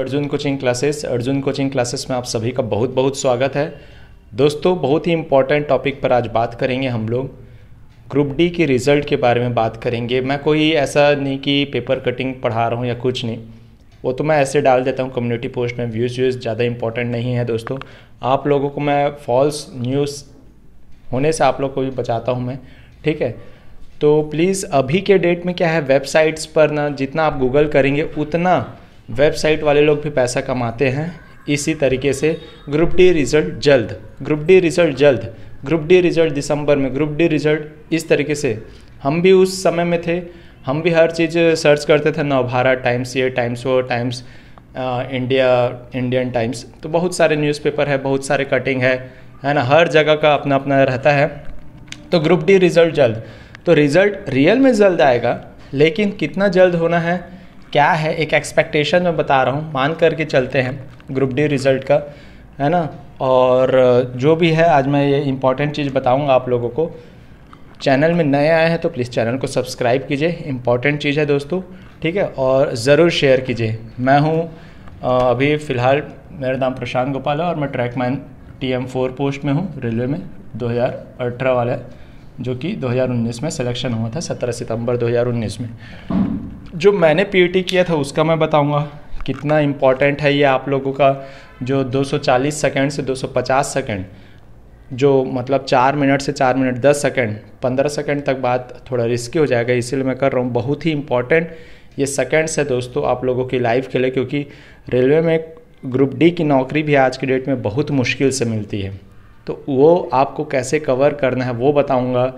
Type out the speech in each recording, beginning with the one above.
Arjun coaching classes Arjun coaching classes में आप सभी का बहुत बहुत स्वागत है दोस्तों बहुत ही इम्पोर्टेंट टॉपिक पर आज बात करेंगे हम लोग ग्रुप डी के रिज़ल्ट के बारे में बात करेंगे मैं कोई ऐसा नहीं कि पेपर कटिंग पढ़ा रहा हूँ या कुछ नहीं वो तो मैं ऐसे डाल देता हूँ कम्युनिटी पोस्ट में व्यूज़ व्यूज़ ज़्यादा इंपॉर्टेंट नहीं है दोस्तों आप लोगों को मैं फॉल्स न्यूज़ होने से आप लोग को भी बचाता हूँ मैं ठीक है तो प्लीज़ अभी के डेट में क्या है वेबसाइट्स पर ना जितना आप गूगल करेंगे उतना वेबसाइट वाले लोग भी पैसा कमाते हैं इसी तरीके से ग्रुप डी रिज़ल्ट जल्द ग्रुप डी रिज़ल्ट जल्द ग्रुप डी रिज़ल्ट दिसंबर में ग्रुप डी रिज़ल्ट इस तरीके से हम भी उस समय में थे हम भी हर चीज़ सर्च करते थे नवभारत टाइम्स ये टाइम्स वो टाइम्स इंडिया इंडियन टाइम्स तो बहुत सारे न्यूज़पेपर है बहुत सारे कटिंग है है ना हर जगह का अपना अपना रहता है तो ग्रुप डी रिज़ल्ट जल्द तो रिज़ल्ट रियल में जल्द आएगा लेकिन कितना जल्द होना है क्या है एक एक्सपेक्टेशन में बता रहा हूँ मान करके चलते हैं ग्रुप डी रिज़ल्ट का है ना और जो भी है आज मैं ये इम्पॉर्टेंट चीज़ बताऊँगा आप लोगों को चैनल में नए आए हैं तो प्लीज़ चैनल को सब्सक्राइब कीजिए इम्पॉर्टेंट चीज़ है दोस्तों ठीक है और ज़रूर शेयर कीजिए मैं हूँ अभी फ़िलहाल मेरा नाम प्रशांत गोपाल है और मैं track man T M four post में हूँ रेलवे में दो हज़ार अठारह वाला जो कि 2019 में सिलेक्शन हुआ था 17 सितंबर 2019 में जो मैंने पी किया था उसका मैं बताऊँगा कितना इम्पॉर्टेंट है ये आप लोगों का जो 240 सेकंड से 250 सेकंड जो मतलब चार मिनट से चार मिनट दस सेकंड पंद्रह सेकंड तक बात थोड़ा रिस्की हो जाएगा इसीलिए मैं कर रहा हूँ बहुत ही इम्पॉर्टेंट ये सेकेंड्स है दोस्तों आप लोगों की लाइफ के लिए क्योंकि रेलवे में ग्रुप डी की नौकरी भी आज की डेट में बहुत मुश्किल से मिलती है तो वो आपको कैसे कवर करना है वो बताऊँगा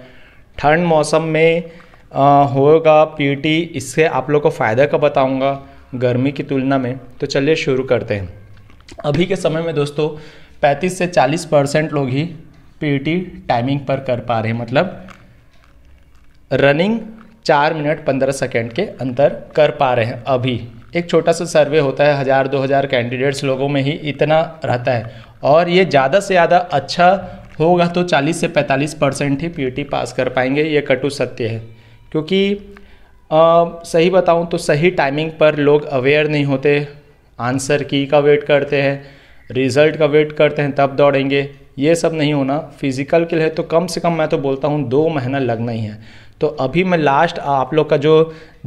ठंड मौसम में होगा पीटी इससे आप लोग को फ़ायदा का बताऊंगा गर्मी की तुलना में तो चलिए शुरू करते हैं अभी के समय में दोस्तों 35 से 40 परसेंट लोग ही पीटी टाइमिंग पर कर पा रहे हैं मतलब रनिंग चार मिनट पंद्रह सेकेंड के अंतर कर पा रहे हैं अभी एक छोटा सा सर्वे होता है हज़ार दो हज़ार कैंडिडेट्स लोगों में ही इतना रहता है और ये ज़्यादा से ज़्यादा अच्छा होगा तो 40 से 45 परसेंट ही पीटी पास कर पाएंगे ये कटु सत्य है क्योंकि आ, सही बताऊँ तो सही टाइमिंग पर लोग अवेयर नहीं होते आंसर की का वेट करते हैं रिज़ल्ट का वेट करते हैं तब दौड़ेंगे ये सब नहीं होना फिज़िकल के लिए तो कम से कम मैं तो बोलता हूँ दो महीना लगना ही है तो अभी मैं लास्ट आप लोग का जो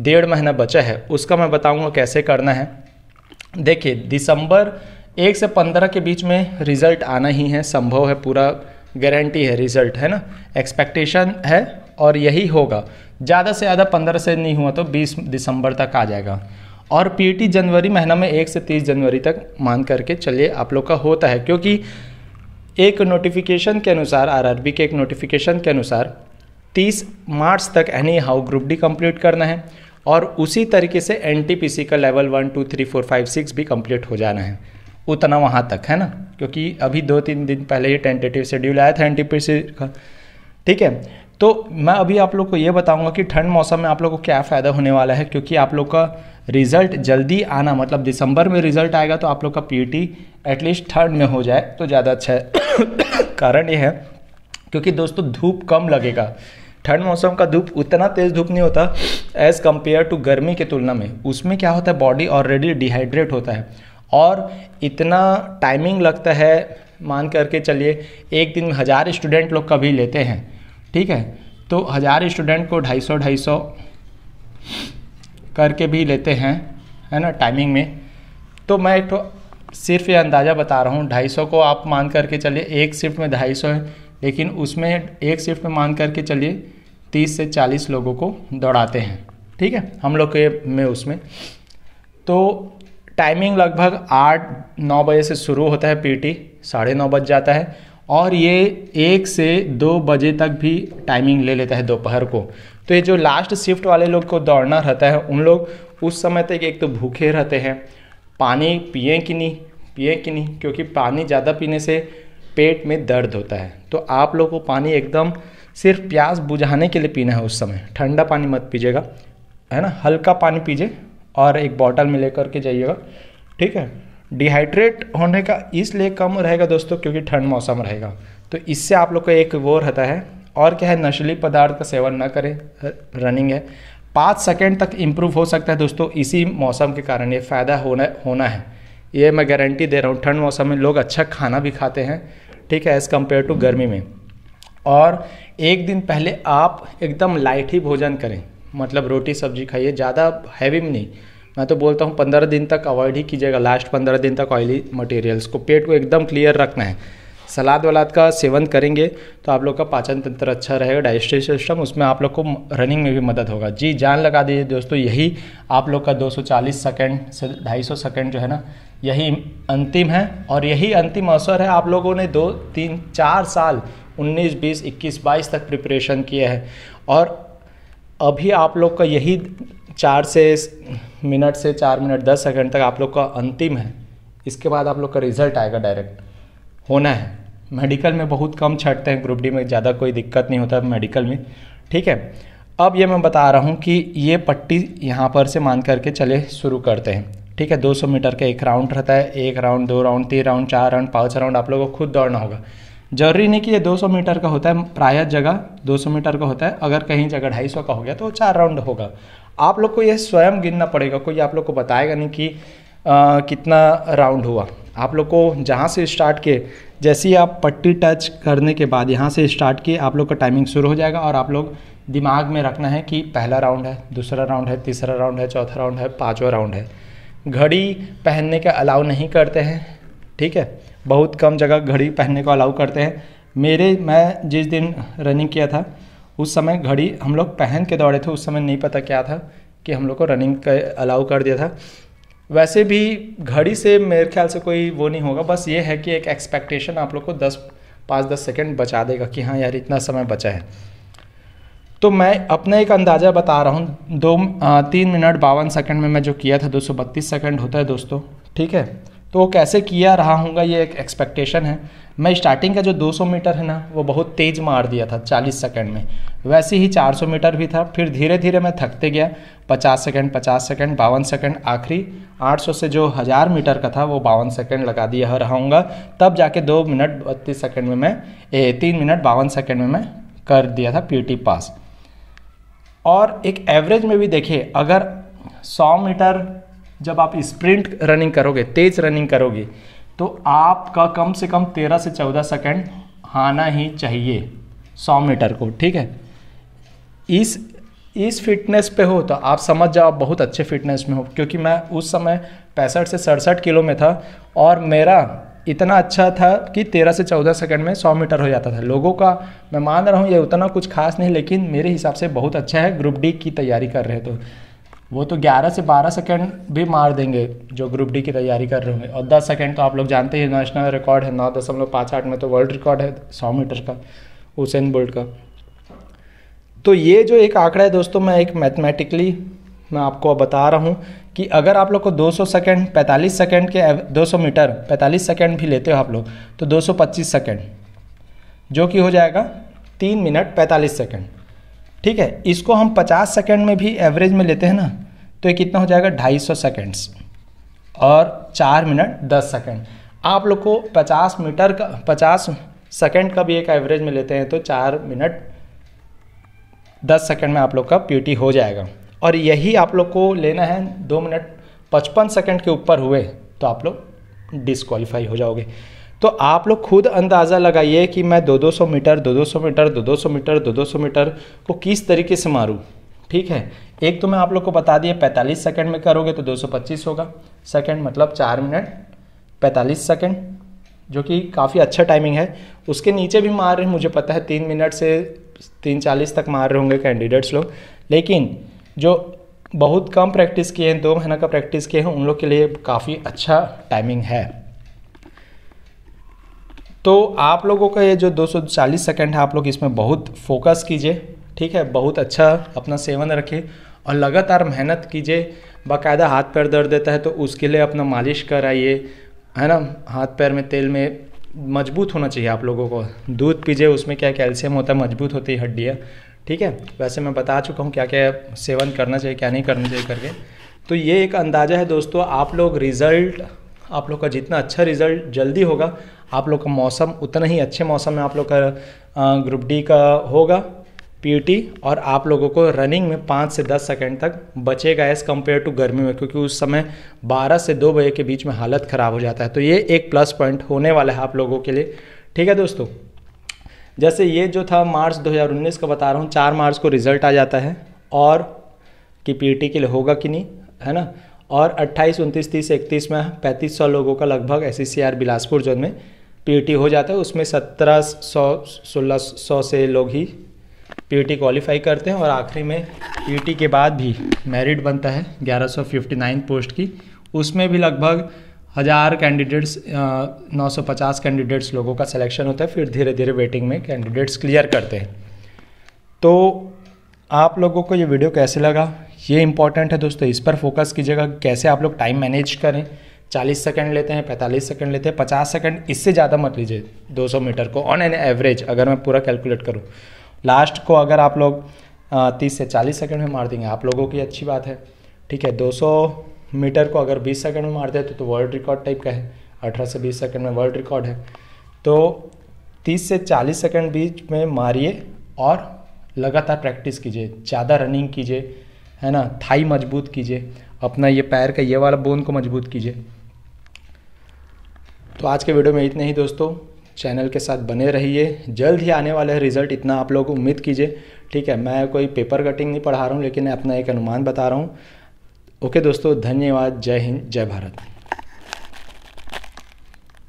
डेढ़ महीना बचा है उसका मैं बताऊँगा कैसे करना है देखिए दिसंबर एक से पंद्रह के बीच में रिज़ल्ट आना ही है संभव है पूरा गारंटी है रिज़ल्ट है ना एक्सपेक्टेशन है और यही होगा ज़्यादा से ज़्यादा पंद्रह से नहीं हुआ तो बीस दिसंबर तक आ जाएगा और पी जनवरी महीना में एक से तीस जनवरी तक मान करके चलिए आप लोग का होता है क्योंकि एक नोटिफिकेशन के अनुसार आर के एक नोटिफिकेशन के अनुसार 30 मार्च तक anyhow group D complete करना है और उसी तरीके से एन का level one two three four five six भी कंप्लीट हो जाना है उतना वहाँ तक है ना क्योंकि अभी दो तीन दिन पहले ही टेंटेटिव शेड्यूल आया था एन का ठीक है तो मैं अभी आप लोग को ये बताऊंगा कि ठंड मौसम में आप लोग को क्या फ़ायदा होने वाला है क्योंकि आप लोग का रिजल्ट जल्दी आना मतलब दिसंबर में रिजल्ट आएगा तो आप लोग का टी एटलीस्ट ठंड में हो जाए तो ज़्यादा अच्छा है कारण ये है क्योंकि दोस्तों धूप कम लगेगा ठंड मौसम का धूप उतना तेज़ धूप नहीं होता एज़ कम्पेयर टू गर्मी की तुलना में उसमें क्या होता है बॉडी ऑलरेडी डिहाइड्रेट होता है और इतना टाइमिंग लगता है मान करके चलिए एक दिन हज़ार स्टूडेंट लोग कभी लेते हैं ठीक है तो हज़ार स्टूडेंट को ढाई सौ ढाई सौ करके भी लेते हैं है ना टाइमिंग में तो मैं एक तो सिर्फ ये अंदाज़ा बता रहा हूँ ढाई सौ को आप मान करके चलिए एक शिफ्ट में ढाई सौ है लेकिन उसमें एक शिफ्ट में मान करके चलिए तीस से चालीस लोगों को दौड़ाते हैं ठीक है हम लोग के में उसमें तो टाइमिंग लगभग आठ नौ बजे से शुरू होता है पीटी साढ़े नौ बज जाता है और ये एक से दो बजे तक भी टाइमिंग ले लेता है दोपहर को तो ये जो लास्ट शिफ्ट वाले लोग को दौड़ना रहता है उन लोग उस समय तक एक तो भूखे रहते हैं पानी पिए कि नहीं पिए कि नहीं क्योंकि पानी ज़्यादा पीने से पेट में दर्द होता है तो आप लोग को पानी एकदम सिर्फ प्यास बुझाने के लिए पीना है उस समय ठंडा पानी मत पीजिएगा है ना हल्का पानी पीजिए और एक बॉटल में लेकर के जाइएगा ठीक है डिहाइड्रेट होने का इसलिए कम रहेगा दोस्तों क्योंकि ठंड मौसम रहेगा तो इससे आप लोग को एक वो रहता है और क्या है नशीली पदार्थ का सेवन ना करें रनिंग है पाँच सेकेंड तक इम्प्रूव हो सकता है दोस्तों इसी मौसम के कारण ये फ़ायदा होना होना है ये मैं गारंटी दे रहा हूँ ठंड मौसम में लोग अच्छा खाना भी खाते हैं ठीक है एज़ कम्पेयर टू गर्मी में और एक दिन पहले आप एकदम लाइट ही भोजन करें मतलब रोटी सब्जी खाइए ज़्यादा हैवी में नहीं मैं तो बोलता हूँ पंद्रह दिन तक अवॉइड ही कीजिएगा लास्ट पंद्रह दिन तक ऑयली मटेरियल्स को पेट को एकदम क्लियर रखना है सलाद वलाद का सेवन करेंगे तो आप लोग का पाचन तंत्र अच्छा रहेगा डाइजेस्टिव सिस्टम उसमें आप लोग को रनिंग में भी मदद होगा जी जान लगा दीजिए दोस्तों यही आप लोग का 240 सेकंड से 250 सेकंड जो है ना यही अंतिम है और यही अंतिम अवसर है आप लोगों ने दो तीन चार साल 19 20 21 22 तक प्रिपरेशन किया है और अभी आप लोग का यही चार से मिनट से चार मिनट दस सेकंड तक आप लोग का अंतिम है इसके बाद आप लोग का रिजल्ट आएगा डायरेक्ट होना है मेडिकल में बहुत कम छटते हैं ग्रुप डी में ज़्यादा कोई दिक्कत नहीं होता मेडिकल में ठीक है अब ये मैं बता रहा हूँ कि ये पट्टी यहाँ पर से मान करके चले शुरू करते हैं ठीक है 200 मीटर का एक राउंड रहता है एक राउंड दो राउंड तीन राउंड चार राउंड पाँच राउंड आप लोगों को खुद दौड़ना होगा जरूरी नहीं कि ये 200 मीटर का होता है प्रायः जगह 200 मीटर का होता है अगर कहीं जगह 250 का हो गया तो चार राउंड होगा आप लोग को यह स्वयं गिनना पड़ेगा कोई आप लोग को बताएगा नहीं कि आ, कितना राउंड हुआ आप लोग को जहाँ से स्टार्ट किए जैसे ही आप पट्टी टच करने के बाद यहाँ से स्टार्ट किए आप लोग का टाइमिंग शुरू हो जाएगा और आप लोग दिमाग में रखना है कि पहला राउंड है दूसरा राउंड है तीसरा राउंड है चौथा राउंड है पाँचवा राउंड है घड़ी पहनने का अलाउ नहीं करते हैं ठीक है बहुत कम जगह घड़ी पहनने को अलाउ करते हैं मेरे मैं जिस दिन रनिंग किया था उस समय घड़ी हम लोग पहन के दौड़े थे उस समय नहीं पता क्या था कि हम लोग को रनिंग का अलाउ कर दिया था वैसे भी घड़ी से मेरे ख्याल से कोई वो नहीं होगा बस ये है कि एक एक्सपेक्टेशन आप लोग को दस पाँच दस सेकेंड बचा देगा कि हाँ यार इतना समय बचा है तो मैं अपना एक अंदाज़ा बता रहा हूँ दो तीन मिनट बावन सेकंड में मैं जो किया था दो सौ बत्तीस सेकेंड होता है दोस्तों ठीक है तो कैसे किया रहा हूँगा ये एक एक्सपेक्टेशन है मैं स्टार्टिंग का जो 200 मीटर है ना वो बहुत तेज़ मार दिया था 40 सेकंड में वैसे ही 400 मीटर भी था फिर धीरे धीरे मैं थकते गया 50 सेकंड 50 सेकंड बावन सेकंड आखिरी 800 से जो हज़ार मीटर का था वो बावन सेकंड लगा दिया रहूँगा तब जाके दो मिनट बत्तीस सेकंड में मैं ए, तीन मिनट बावन सेकेंड में मैं कर दिया था पी पास और एक एवरेज में भी देखिए अगर सौ मीटर जब आप स्प्रिंट रनिंग करोगे तेज रनिंग करोगे तो आपका कम से कम तेरह से चौदह सेकेंड आना ही चाहिए सौ मीटर को ठीक है इस इस फिटनेस पे हो तो आप समझ जाओ बहुत अच्छे फिटनेस में हो क्योंकि मैं उस समय पैंसठ से सड़सठ किलो में था और मेरा इतना अच्छा था कि तेरह से चौदह सेकंड में सौ मीटर हो जाता था लोगों का मैं मान रहा हूँ ये उतना कुछ खास नहीं लेकिन मेरे हिसाब से बहुत अच्छा है ग्रुप डी की तैयारी कर रहे तो वो तो 11 से 12 सेकंड भी मार देंगे जो ग्रुप डी की तैयारी कर रहे होंगे और 10 सेकंड तो आप लोग जानते हैं नेशनल रिकॉर्ड है नौ दशमलव पाँच आठ में तो वर्ल्ड रिकॉर्ड है सौ मीटर का उसेन बोल्ट का तो ये जो एक आंकड़ा है दोस्तों मैं एक मैथमेटिकली मैं आपको बता रहा हूँ कि अगर आप लोग को 200 सेकंड 45 सेकंड के 200 मीटर 45 सेकंड भी लेते हो आप लोग तो 225 सेकंड जो कि हो जाएगा तीन मिनट 45 सेकंड ठीक है इसको हम 50 सेकंड में भी एवरेज में लेते हैं ना तो ये कितना हो जाएगा 250 सेकेंड्स और चार मिनट दस सेकंड आप लोग को 50 मीटर का 50 सेकंड का भी एक एवरेज में लेते हैं तो चार मिनट दस सेकंड में आप लोग का प्यूटी हो जाएगा और यही आप लोग को लेना है दो मिनट पचपन सेकंड के ऊपर हुए तो आप लोग डिसक्वालीफाई हो जाओगे तो आप लोग खुद अंदाज़ा लगाइए कि मैं दो दो सौ मीटर दो दो सौ मीटर दो दो सौ मीटर दो दो सौ मीटर को किस तरीके से मारूँ ठीक है एक तो मैं आप लोग को बता दिया 45 सेकंड में करोगे तो 225 होगा सेकंड मतलब चार मिनट 45 सेकंड जो कि काफ़ी अच्छा टाइमिंग है उसके नीचे भी मार रहे हैं मुझे पता है तीन मिनट से तीन चालीस तक मार रहे होंगे कैंडिडेट्स लोग लेकिन जो बहुत कम प्रैक्टिस किए हैं दो महीना का प्रैक्टिस किए हैं उन लोग के लिए काफ़ी अच्छा टाइमिंग है तो आप लोगों का ये जो 240 सेकंड है आप लोग इसमें बहुत फोकस कीजिए ठीक है बहुत अच्छा अपना सेवन रखिए और लगातार मेहनत कीजिए बाकायदा हाथ पैर दर्द देता है तो उसके लिए अपना मालिश कराइए है ना हाथ पैर में तेल में मजबूत होना चाहिए आप लोगों को दूध पीजिए उसमें क्या कैल्शियम होता है मजबूत होती है हड्डियाँ ठीक है वैसे मैं बता चुका हूँ क्या क्या सेवन करना चाहिए क्या नहीं करना चाहिए करके तो ये एक अंदाज़ा है दोस्तों आप लोग रिज़ल्ट आप लोग का जितना अच्छा रिजल्ट जल्दी होगा आप लोग का मौसम उतना ही अच्छे मौसम में आप लोग का ग्रुप डी का होगा पी और आप लोगों को रनिंग में पाँच से दस सेकेंड तक बचेगा एज़ कम्पेयर टू गर्मी में क्योंकि उस समय बारह से दो बजे के बीच में हालत ख़राब हो जाता है तो ये एक प्लस पॉइंट होने वाला है आप लोगों के लिए ठीक है दोस्तों जैसे ये जो था मार्च 2019 का बता रहा हूँ चार मार्च को रिज़ल्ट आ जाता है और कि पी के लिए होगा कि नहीं है ना और 28, उनतीस तीस इकतीस में पैंतीस सौ लोगों का लगभग एस सी बिलासपुर जोन में टी हो जाता है उसमें सत्रह सौ सोलह सौ से लोग ही टी क्वालिफाई करते हैं और आखिरी में टी के बाद भी मेरिट बनता है 1159 पोस्ट की उसमें भी लगभग हज़ार कैंडिडेट्स 950 कैंडिडेट्स लोगों का सिलेक्शन होता है फिर धीरे धीरे वेटिंग में कैंडिडेट्स क्लियर करते हैं तो आप लोगों को ये वीडियो कैसे लगा ये इंपॉर्टेंट है दोस्तों इस पर फोकस कीजिएगा कैसे आप लोग टाइम मैनेज करें 40 सेकंड लेते हैं 45 सेकंड लेते हैं 50 सेकंड इससे ज़्यादा मत लीजिए 200 मीटर को ऑन एन एवरेज अगर मैं पूरा कैलकुलेट करूँ लास्ट को अगर आप लोग तीस से चालीस सेकेंड में मार देंगे आप लोगों की अच्छी बात है ठीक है 200 मीटर को अगर 20 सेकंड में मार दे तो, तो वर्ल्ड रिकॉर्ड टाइप का है अठारह से बीस सेकंड में वर्ल्ड रिकॉर्ड है तो तीस से चालीस सेकंड बीच में मारिए और लगातार प्रैक्टिस कीजिए ज़्यादा रनिंग कीजिए है ना थाई मजबूत कीजिए अपना ये पैर का ये वाला बोन को मजबूत कीजिए तो आज के वीडियो में इतने ही दोस्तों चैनल के साथ बने रहिए जल्द ही आने वाले रिजल्ट इतना आप लोग उम्मीद कीजिए ठीक है मैं कोई पेपर कटिंग नहीं पढ़ा रहा हूँ लेकिन अपना एक अनुमान बता रहा हूँ ओके दोस्तों धन्यवाद जय हिंद जय भारत